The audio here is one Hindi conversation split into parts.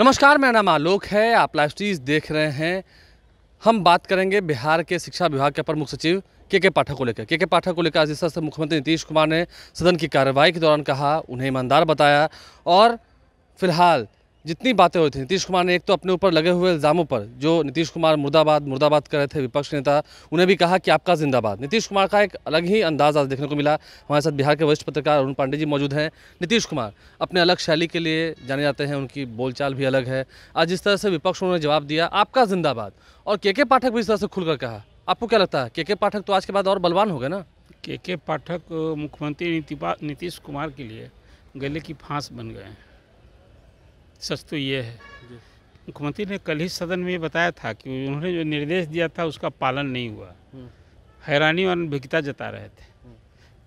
नमस्कार मेरा नाम आलोक है आप लाइव स्टीज देख रहे हैं हम बात करेंगे बिहार के शिक्षा विभाग के प्रमुख सचिव के के पाठक को लेकर के के पाठक को लेकर आज जिस तरह से मुख्यमंत्री नीतीश कुमार ने सदन की कार्रवाई के दौरान कहा उन्हें ईमानदार बताया और फिलहाल जितनी बातें होती थी नीतीश कुमार ने एक तो अपने ऊपर लगे हुए इल्ज़ामों पर जो नीतीश कुमार मुर्दाबाद मुर्दाबाद कर रहे थे विपक्ष नेता उन्हें भी कहा कि आपका जिंदाबाद नीतीश कुमार का एक अलग ही अंदाज आज देखने को मिला हमारे साथ बिहार के वरिष्ठ पत्रकार अरुण पांडे जी मौजूद हैं नीतीश कुमार अपने अलग शैली के लिए जाने जाते हैं उनकी बोलचाल भी अलग है आज जिस तरह से विपक्ष उन्होंने जवाब दिया आपका जिंदाबाद और के के पाठक भी इस तरह से खुलकर कहा आपको क्या लगता है के पाठक तो आज के बाद और बलवान हो गए ना के के पाठक मुख्यमंत्री नीतीश कुमार के लिए गले की फांस बन गए हैं सच तो ये है मुख्यमंत्री ने कल ही सदन में बताया था कि उन्होंने जो निर्देश दिया था उसका पालन नहीं हुआ हम्म। हैरानी और अनभिज्ञता जता रहे थे हम्म।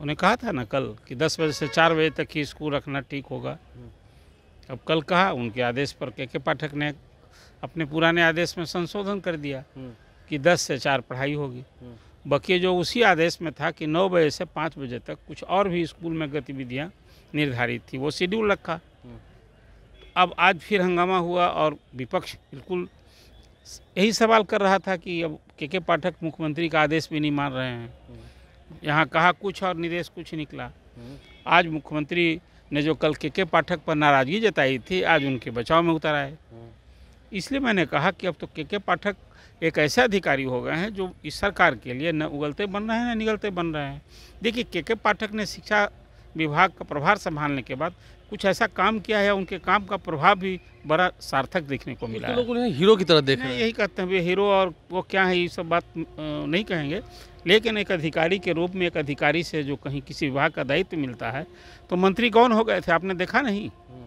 उन्हें कहा था ना कल कि 10 बजे से 4 बजे तक ही स्कूल रखना ठीक होगा हम्म। अब कल कहा उनके आदेश पर के के पाठक ने अपने पुराने आदेश में संशोधन कर दिया कि 10 से 4 पढ़ाई होगी बाकी जो उसी आदेश में था कि 9 बजे से 5 बजे तक कुछ और भी स्कूल में गतिविधियाँ निर्धारित थी वो शेड्यूल रखा अब आज फिर हंगामा हुआ और विपक्ष बिल्कुल यही सवाल कर रहा था कि अब के के पाठक मुख्यमंत्री का आदेश भी नहीं मान रहे हैं यहाँ कहा कुछ और निर्देश कुछ निकला आज मुख्यमंत्री ने जो कल के के पाठक पर नाराज़गी जताई थी आज उनके बचाव में उतर आए इसलिए मैंने कहा कि अब तो के के पाठक एक ऐसे अधिकारी हो गए हैं जो इस सरकार के लिए न उगलते बन रहे हैं न निगलते बन रहे हैं देखिए के के पाठक ने शिक्षा विभाग का प्रभार संभालने के बाद कुछ ऐसा काम किया है उनके काम का प्रभाव भी बड़ा सार्थक देखने को मिला तो लोग उन्हें हीरो की तरह देख यही कहते हैं हीरो और वो क्या है ये सब बात नहीं कहेंगे लेकिन एक अधिकारी के रूप में एक अधिकारी से जो कहीं किसी विभाग का दायित्व मिलता है तो मंत्री कौन हो गए थे आपने देखा नहीं हम्म।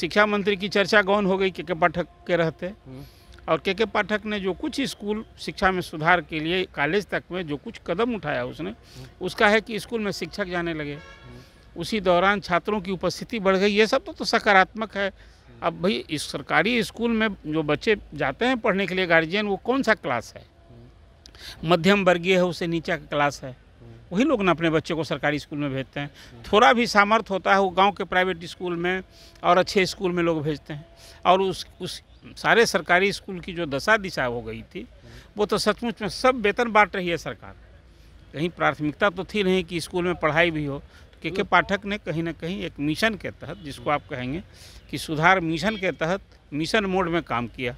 शिक्षा मंत्री की चर्चा कौन हो गई के के पाठक के रहते हम्म। और के के पाठक ने जो कुछ स्कूल शिक्षा में सुधार के लिए कॉलेज तक में जो कुछ कदम उठाया उसने हम्म। उसका है कि स्कूल में शिक्षक जाने लगे उसी दौरान छात्रों की उपस्थिति बढ़ गई ये सब तो, तो सकारात्मक है अब भाई इस सरकारी स्कूल में जो बच्चे जाते हैं पढ़ने के लिए गार्जियन वो कौन सा क्लास है मध्यम वर्गीय है उससे नीचा का क्लास है वही लोग ना अपने बच्चे को सरकारी स्कूल में भेजते हैं थोड़ा भी सामर्थ्य होता है वो गांव के प्राइवेट स्कूल में और अच्छे स्कूल में लोग भेजते हैं और उस उस सारे सरकारी स्कूल की जो दशा दिशा हो गई थी वो तो सचमुच में सब वेतन बांट रही है सरकार कहीं प्राथमिकता तो थी नहीं कि स्कूल में पढ़ाई भी हो के के पाठक ने कहीं ना कहीं एक मिशन के तहत जिसको आप कहेंगे कि सुधार मिशन के तहत मिशन मोड में काम किया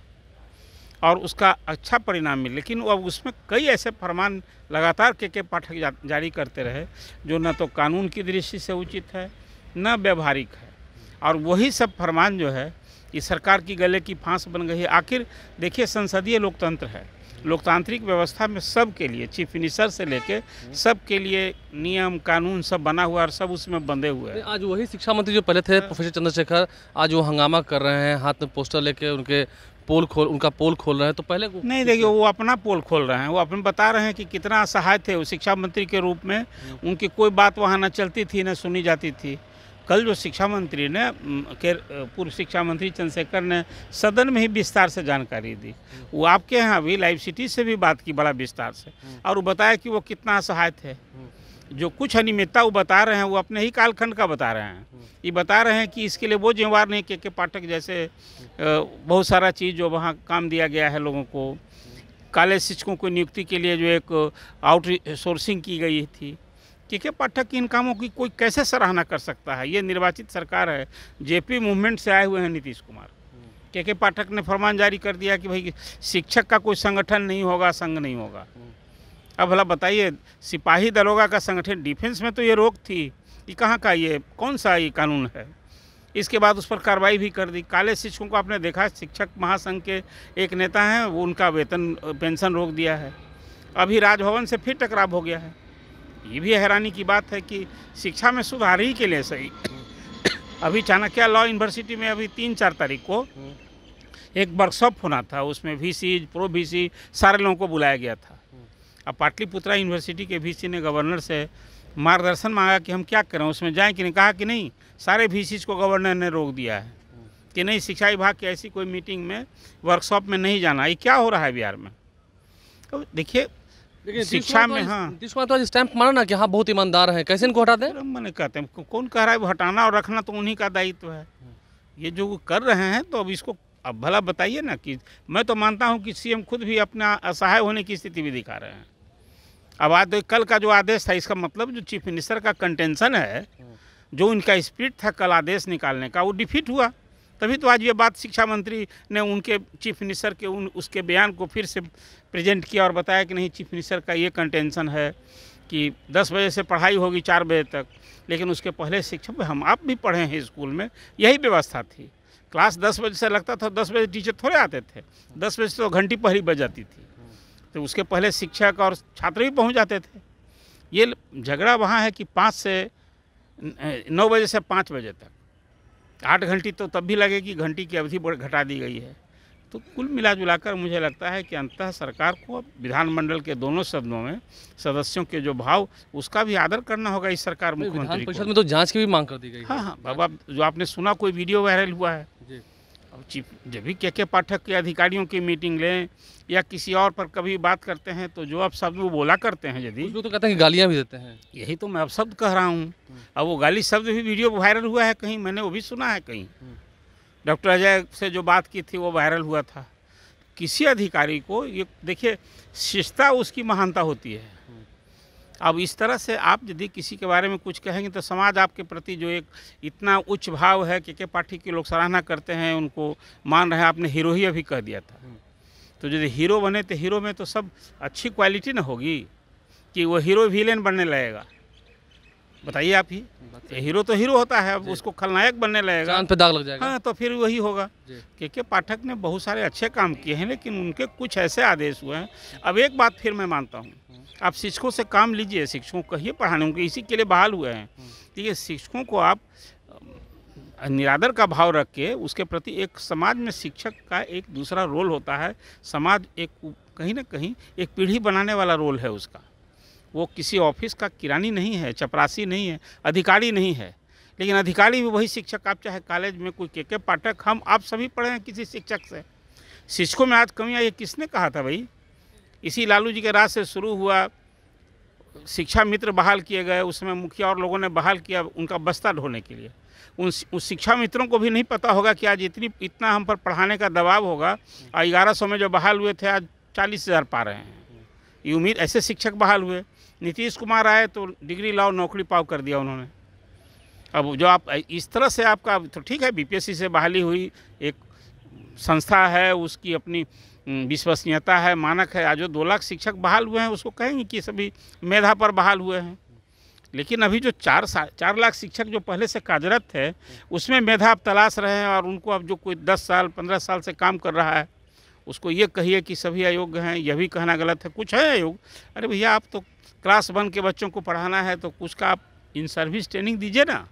और उसका अच्छा परिणाम मिले लेकिन अब उसमें कई ऐसे फरमान लगातार के के पाठक जारी करते रहे जो न तो कानून की दृष्टि से उचित है न व्यवहारिक है और वही सब फरमान जो है ये सरकार की गले की फांस बन गई है आखिर देखिए संसदीय लोकतंत्र है लोकतांत्रिक व्यवस्था में सब के लिए चीफ मिनिस्टर से लेके सब के लिए नियम कानून सब बना हुआ और सब उसमें बंधे हुए हैं आज वही शिक्षा मंत्री जो पहले थे हाँ। प्रोफेसर चंद्रशेखर आज वो हंगामा कर रहे हैं हाथ में पोस्टर लेके उनके पोल खोल उनका पोल खोल रहे हैं तो पहले नहीं देखिए वो अपना पोल खोल रहे हैं वो अपने बता रहे हैं कि कितना असहाय थे वो शिक्षा मंत्री के रूप में हाँ। उनकी कोई बात वहाँ न चलती थी न सुनी जाती थी कल जो शिक्षा मंत्री ने के पूर्व शिक्षा मंत्री चंद्रशेखर ने सदन में ही विस्तार से जानकारी दी वो आपके यहाँ भी लाइव सिटी से भी बात की बड़ा विस्तार से और वो बताया कि वो कितना असहाय थे जो कुछ अनियमितता वो बता रहे हैं वो अपने ही कालखंड का बता रहे हैं ये बता रहे हैं कि इसके लिए वो जिम्मेवार नहीं के के पाठक जैसे बहुत सारा चीज़ जो वहाँ काम दिया गया है लोगों को कॉलेज शिक्षकों की नियुक्ति के लिए जो एक आउट सोर्सिंग की गई थी के पाठक की इन कामों की कोई कैसे सराहना कर सकता है ये निर्वाचित सरकार है जेपी मूवमेंट से आए हुए हैं नीतीश कुमार के हम्म। के पाठक ने फरमान जारी कर दिया कि भाई शिक्षक का कोई संगठन नहीं होगा संघ नहीं होगा हम्म। अब भला बताइए सिपाही दरोगा का संगठन डिफेंस में तो ये रोक थी कि कहाँ का ये कौन सा ये कानून है इसके बाद उस पर कार्रवाई भी कर दी काले शिक्षकों को आपने देखा शिक्षक महासंघ के एक नेता हैं वो उनका वेतन पेंशन रोक दिया है अभी राजभवन से फिर टकराव हो गया है ये भी हैरानी की बात है कि शिक्षा में सुधार ही के लिए सही अभी चाणक्य लॉ यूनिवर्सिटी में अभी तीन चार तारीख को एक वर्कशॉप होना था उसमें V C pro V C सारे लोगों को बुलाया गया था अब पाटलिपुत्रा यूनिवर्सिटी के वी ने गवर्नर से मार्गदर्शन मांगा कि हम क्या करें उसमें जाएं कि नहीं कहा कि नहीं सारे वी को गवर्नर ने रोक दिया है कि नहीं शिक्षा विभाग की ऐसी कोई मीटिंग में वर्कशॉप में नहीं जाना ये क्या हो रहा है बिहार में तो देखिए शिक्षा में हाँ दिस तो स्टैंप माना ना कि हाँ बहुत ईमानदार है कैसे इनको हटा दे मैंने कहते हैं कौन कह रहा है हटाना और रखना तो उन्हीं का दायित्व है ये जो कर रहे हैं तो अब इसको अब भला बताइए ना कि मैं तो मानता हूँ कि सीएम खुद भी अपना असहाय होने की स्थिति भी दिखा रहे हैं अब आज तो कल का जो आदेश था इसका मतलब जो चीफ मिनिस्टर का कंटेंशन है जो उनका स्पिरिट था कल आदेश निकालने का वो डिफीट हुआ तभी तो आज ये बात शिक्षा मंत्री ने उनके चीफ मिनिस्टर के उन उसके बयान को फिर से प्रेजेंट किया और बताया कि नहीं चीफ मिनिस्टर का ये कंटेंशन है कि 10 बजे से पढ़ाई होगी 4 बजे तक लेकिन उसके पहले शिक्षक हम आप भी पढ़े हैं स्कूल में यही व्यवस्था थी क्लास दस बजे से लगता था दस बजे टीचर थोड़े आते थे दस बजे तो घंटी पहली बज जाती थी तो उसके पहले शिक्षक और छात्र भी पहुँच जाते थे ये झगड़ा वहाँ है कि पाँच से नौ बजे से पाँच बजे तक आठ घंटी तो तब भी लगेगी घंटी की अवधि बढ़ घटा दी गई है तो कुल मिला जुलाकर मुझे लगता है कि अंततः सरकार को अब विधानमंडल के दोनों सदनों में सदस्यों के जो भाव उसका भी आदर करना होगा इस सरकार मुख्यमंत्री परिषद में तो जांच की भी मांग कर दी गई हाँ हाँ बाबा जो आपने सुना कोई वीडियो वायरल हुआ है अब चीफ जब भी के के पाठक के अधिकारियों की मीटिंग लें या किसी और पर कभी बात करते हैं तो जो अब शब्द वो बोला करते हैं यदि तो कहते हैं कि गालियाँ भी देते हैं यही तो मैं अब शब्द कह रहा हूँ अब वो गाली शब्द भी वीडियो वायरल हुआ है कहीं मैंने वो भी सुना है कहीं डॉक्टर अजय से जो बात की थी वो वायरल हुआ था किसी अधिकारी को ये देखिए शिष्टता उसकी महानता होती है अब इस तरह से आप यदि किसी के बारे में कुछ कहेंगे तो समाज आपके प्रति जो एक इतना उच्च भाव है कि के पार्टी के लोग सराहना करते हैं उनको मान रहे हैं आपने हीरो ही अभी कह दिया था हम्म। तो यदि हीरो बने तो हीरो में तो सब अच्छी क्वालिटी ना होगी कि वो हीरो विलेन बनने लगेगा बताइए आप ही हीरो तो हीरो होता है अब उसको खलनायक बनने लगेगा पे दाग लग जाएगा हाँ तो फिर वही होगा क्योंकि पाठक ने बहुत सारे अच्छे काम किए हैं लेकिन उनके कुछ ऐसे आदेश हुए हैं अब एक बात फिर मैं मानता हूँ हम्म। आप शिक्षकों से काम लीजिए शिक्षकों कहिए पढ़ाने उनके इसी के लिए बहाल हुए हैं तो हम्म। ये शिक्षकों को आप निरादर का भाव रख के उसके प्रति एक समाज में शिक्षक का एक दूसरा रोल होता है समाज एक कहीं ना कहीं एक पीढ़ी बनाने वाला रोल है उसका वो किसी ऑफिस का किरानी नहीं है चपरासी नहीं है अधिकारी नहीं है लेकिन अधिकारी भी वही शिक्षक आप चाहे कॉलेज में कोई के के पाठक हम आप सभी पढ़े हैं किसी शिक्षक से शिक्षकों में आज कमी आई किसने कहा था भाई इसी लालू जी के राज से शुरू हुआ शिक्षा मित्र बहाल किए गए उस समय मुखिया और लोगों ने बहाल किया उनका बस्ता ढोने के लिए उन उस शिक्षा मित्रों को भी नहीं पता होगा कि आज इतनी इतना हम पर पढ़ाने का दबाव होगा और ग्यारह सौ में जो बहाल हुए थे आज चालीस हज़ार पा रहे हैं ये उम्मीद ऐसे शिक्षक बहाल हुए नीतीश कुमार आए तो डिग्री लाओ नौकरी पाओ कर दिया उन्होंने अब जो आप इस तरह से आपका तो ठीक है बीपीएससी से बहाली हुई एक संस्था है उसकी अपनी विश्वसनीयता है मानक है आज जो दो लाख शिक्षक बहाल हुए हैं उसको कहेंगे कि सभी मेधा पर बहाल हुए हैं लेकिन अभी जो चार साल चार लाख शिक्षक जो पहले से कार्यरत थे उसमें मेधा आप तलाश रहे हैं और उनको अब जो कोई दस साल पंद्रह साल से काम कर रहा है उसको ये कहिए कि सभी अयोग्य हैं यह भी कहना गलत है कुछ है अयोग्य अरे भैया आप तो क्लास वन के बच्चों को पढ़ाना है तो कुछ का आप इन सर्विस ट्रेनिंग दीजिए ना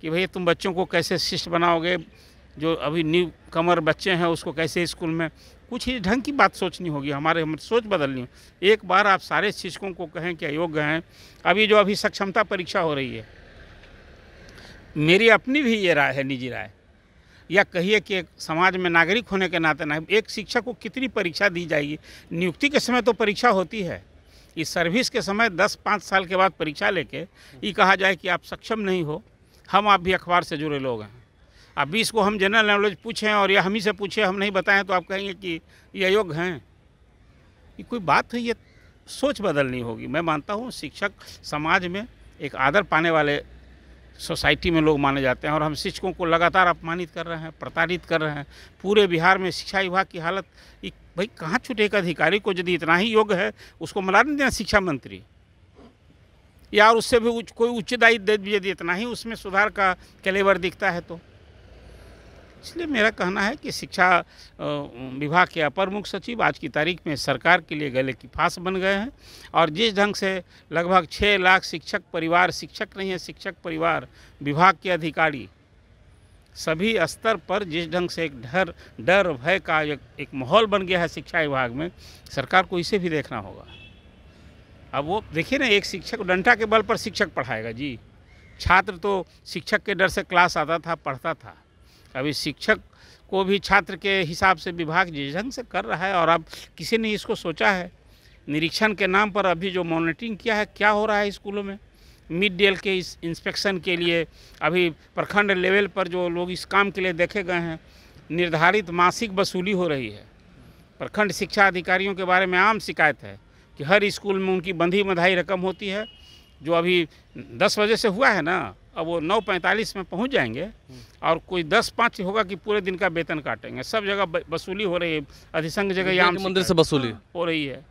कि भैया तुम बच्चों को कैसे शिष्ट बनाओगे जो अभी न्यू कमर बच्चे हैं उसको कैसे स्कूल में कुछ ही ढंग की बात सोचनी होगी हमारे हम सोच बदलनी हो एक बार आप सारे शिक्षकों को कहें कि अयोग्य हैं अभी जो अभी सक्षमता परीक्षा हो रही है मेरी अपनी भी ये राय है निजी राय या कहिए कि समाज में नागरिक होने के नाते ना एक शिक्षक को कितनी परीक्षा दी जाएगी नियुक्ति के समय तो परीक्षा होती है इस सर्विस के समय दस पाँच साल के बाद परीक्षा लेके ये कहा जाए कि आप सक्षम नहीं हो हम आप भी अखबार से जुड़े लोग हैं भी इसको हम जनरल नॉलेज पूछें और या हम ही से पूछें हम नहीं बताएं तो आप कहेंगे कि ये अयोग्य हैं ये कोई बात है ये सोच बदलनी होगी मैं मानता हूँ शिक्षक समाज में एक आदर पाने वाले सोसाइटी में लोग माने जाते हैं और हम शिक्षकों को लगातार अपमानित कर रहे हैं प्रताड़ित कर रहे हैं पूरे बिहार में शिक्षा विभाग की हालत भाई कहाँ छूटे एक अधिकारी को यदि इतना ही योग्य है उसको मना नहीं देना शिक्षा मंत्री या उससे भी उच, कोई उच्च दायित्व यदि इतना ही उसमें सुधार का कैलेवर दिखता है तो इसलिए मेरा कहना है कि शिक्षा विभाग के अपर मुख्य सचिव आज की तारीख में सरकार के लिए गले की फांस बन गए हैं और जिस ढंग से लगभग छः लाख शिक्षक परिवार शिक्षक नहीं है शिक्षक परिवार विभाग के अधिकारी सभी स्तर पर जिस ढंग से एक डर डर भय का एक, एक माहौल बन गया है शिक्षा विभाग में सरकार को इसे भी देखना होगा अब वो देखिए ना एक शिक्षक डंटा के बल पर शिक्षक पढ़ाएगा जी छात्र तो शिक्षक के डर से क्लास आता था पढ़ता था अभी शिक्षक को भी छात्र के हिसाब से विभाग जिस ढंग से कर रहा है और अब किसी ने इसको सोचा है निरीक्षण के नाम पर अभी जो मॉनिटरिंग किया है क्या हो रहा है स्कूलों में मिड डेल के इस इंस्पेक्शन के लिए अभी प्रखंड लेवल पर जो लोग इस काम के लिए देखे गए हैं निर्धारित मासिक वसूली हो रही है प्रखंड शिक्षा अधिकारियों के बारे में आम शिकायत है कि हर स्कूल में उनकी बंधी बंधाई रकम होती है जो अभी दस बजे से हुआ है ना अब वो नौ पैंतालीस में पहुंच जाएंगे और कोई दस पाँच होगा कि पूरे दिन का वेतन काटेंगे सब जगह वसूली हो रही है अधिसंघ जगह यहाँ मंदिर से वसूली हो रही है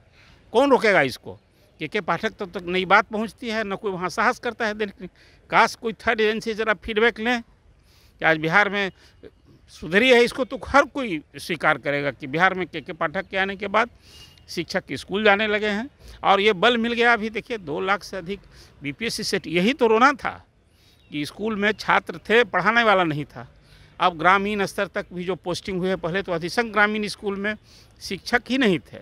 कौन रोकेगा इसको के के पाठक तब तो तक नई बात पहुंचती है न कोई वहाँ साहस करता है देखने काश कोई थर्ड एजेंसी ज़रा फीडबैक लें कि आज बिहार में सुधरी है इसको तो हर कोई स्वीकार करेगा कि बिहार में के के पाठक के आने के बाद शिक्षक स्कूल जाने लगे हैं और ये बल मिल गया अभी देखिए दो लाख से अधिक बीपीएससी सेट यही तो रोना था कि स्कूल में छात्र थे पढ़ाने वाला नहीं था अब ग्रामीण स्तर तक भी जो पोस्टिंग हुई है पहले तो अधिसंघ ग्रामीण स्कूल में शिक्षक ही नहीं थे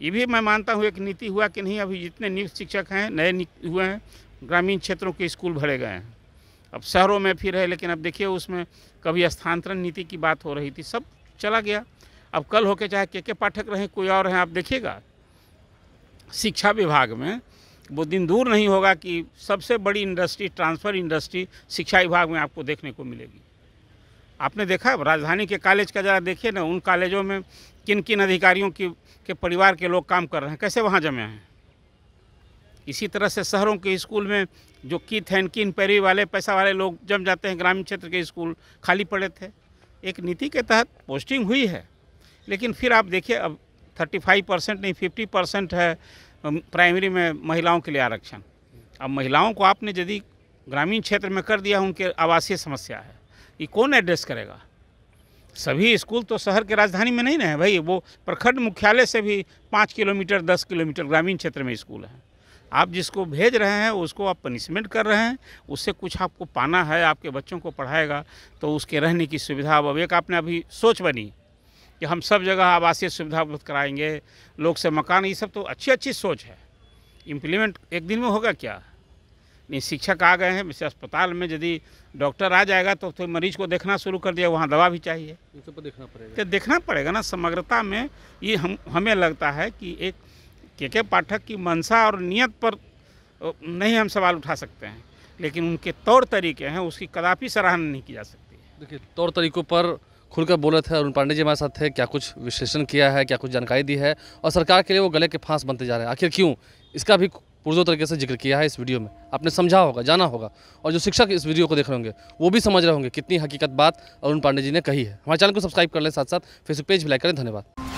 ये भी मैं मानता हूँ एक नीति हुआ कि नहीं अभी जितने नियुक्त शिक्षक हैं नए हुए हैं ग्रामीण क्षेत्रों के स्कूल भरे गए हैं अब शहरों में फिर है लेकिन अब देखिए उसमें कभी स्थानांतरण नीति की बात हो रही थी सब चला गया अब कल होके चाहे के के पाठक रहें कोई और हैं आप देखिएगा शिक्षा विभाग में वो दिन दूर नहीं होगा कि सबसे बड़ी इंडस्ट्री ट्रांसफ़र इंडस्ट्री शिक्षा विभाग में आपको देखने को मिलेगी आपने देखा राजधानी के कॉलेज का जरा देखिए ना उन कॉलेजों में किन किन अधिकारियों की के परिवार के लोग काम कर रहे हैं कैसे वहाँ जमे हैं इसी तरह से शहरों के स्कूल में जो की हैं किन पैरी वाले पैसा वाले लोग जम जाते हैं ग्रामीण क्षेत्र के स्कूल खाली पड़े थे एक नीति के तहत पोस्टिंग हुई है लेकिन फिर आप देखिए अब 35 परसेंट नहीं 50 परसेंट है प्राइमरी में महिलाओं के लिए आरक्षण अब महिलाओं को आपने यदि ग्रामीण क्षेत्र में कर दिया उनके आवासीय समस्या है ये कौन एड्रेस करेगा सभी स्कूल तो शहर के राजधानी में नहीं ना है भाई वो प्रखंड मुख्यालय से भी पाँच किलोमीटर दस किलोमीटर ग्रामीण क्षेत्र में स्कूल हैं आप जिसको भेज रहे हैं उसको आप पनिशमेंट कर रहे हैं उससे कुछ आपको पाना है आपके बच्चों को पढ़ाएगा तो उसके रहने की सुविधा अब एक आपने अभी सोच बनी कि हम सब जगह आवासीय सुविधा उपलब्ध कराएंगे लोग से मकान ये सब तो अच्छी अच्छी सोच है इम्प्लीमेंट एक दिन में होगा क्या नहीं शिक्षक आ गए हैं वैसे अस्पताल में यदि डॉक्टर आ जाएगा तो, तो मरीज को देखना शुरू कर दिया वहाँ दवा भी चाहिए तो देखना पड़ेगा तो देखना पड़ेगा ना समग्रता में ये हम हमें लगता है कि एक के के पाठक की मनसा और नियत पर नहीं हम सवाल उठा सकते हैं लेकिन उनके तौर तरीके हैं उसकी कदापि सराहना नहीं की जा सकती देखिए तौर तरीकों पर खुलकर बोले थे अरुण पांडे जी हमारे साथ थे क्या कुछ विश्लेषण किया है क्या कुछ जानकारी दी है और सरकार के लिए वो गले के फांस बनते जा रहे हैं आखिर क्यों इसका भी पुरजो तरीके से जिक्र किया है इस वीडियो में आपने समझा होगा जाना होगा और जो शिक्षक इस वीडियो को देख रहे होंगे वो भी समझ रहे होंगे कितनी हकीकत बात अरुण पांडे जी ने कही है हमारे चैनल को सब्सक्राइब कर लें साथ साथ फेसबुक पेज भी लाइक करें धन्यवाद